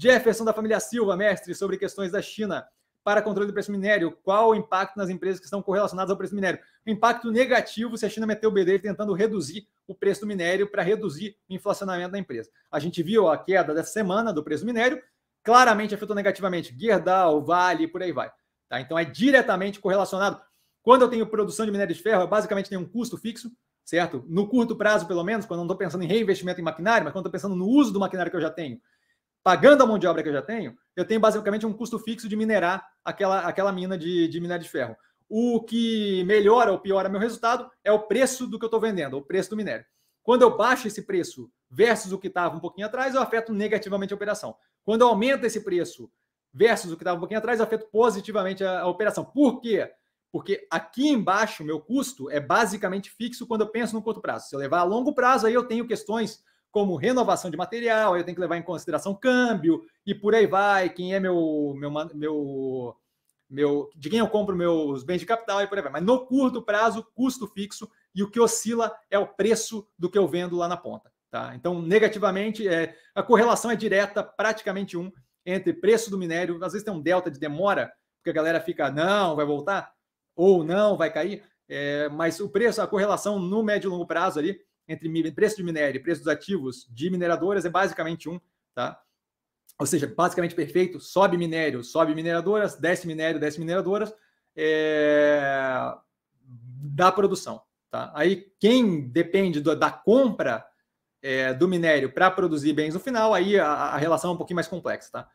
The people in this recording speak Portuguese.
Jefferson da família Silva, mestre, sobre questões da China para controle do preço minério. Qual o impacto nas empresas que estão correlacionadas ao preço minério? O impacto negativo se a China meter o BD tentando reduzir o preço do minério para reduzir o inflacionamento da empresa. A gente viu a queda dessa semana do preço do minério, claramente afetou negativamente Gerdau, Vale e por aí vai. Tá? Então é diretamente correlacionado. Quando eu tenho produção de minério de ferro, eu basicamente tenho um custo fixo, certo? No curto prazo, pelo menos, quando eu não estou pensando em reinvestimento em maquinário, mas quando estou pensando no uso do maquinário que eu já tenho pagando a mão de obra que eu já tenho, eu tenho basicamente um custo fixo de minerar aquela, aquela mina de, de minério de ferro. O que melhora ou piora meu resultado é o preço do que eu estou vendendo, o preço do minério. Quando eu baixo esse preço versus o que estava um pouquinho atrás, eu afeto negativamente a operação. Quando eu aumento esse preço versus o que estava um pouquinho atrás, eu afeto positivamente a, a operação. Por quê? Porque aqui embaixo, meu custo é basicamente fixo quando eu penso no curto prazo. Se eu levar a longo prazo, aí eu tenho questões como renovação de material, eu tenho que levar em consideração câmbio e por aí vai, quem é meu meu meu, meu de quem eu compro meus bens de capital e por aí vai. Mas no curto prazo, custo fixo e o que oscila é o preço do que eu vendo lá na ponta, tá? Então, negativamente, é, a correlação é direta, praticamente um entre preço do minério, às vezes tem um delta de demora, porque a galera fica, não, vai voltar ou não, vai cair, é, mas o preço, a correlação no médio e longo prazo ali entre preço de minério e preço dos ativos de mineradoras é basicamente um, tá? Ou seja, basicamente perfeito, sobe minério, sobe mineradoras, desce minério, desce mineradoras, é... da produção. Tá? Aí quem depende do, da compra é, do minério para produzir bens no final, aí a, a, relação é um pouquinho mais complexa. Tá?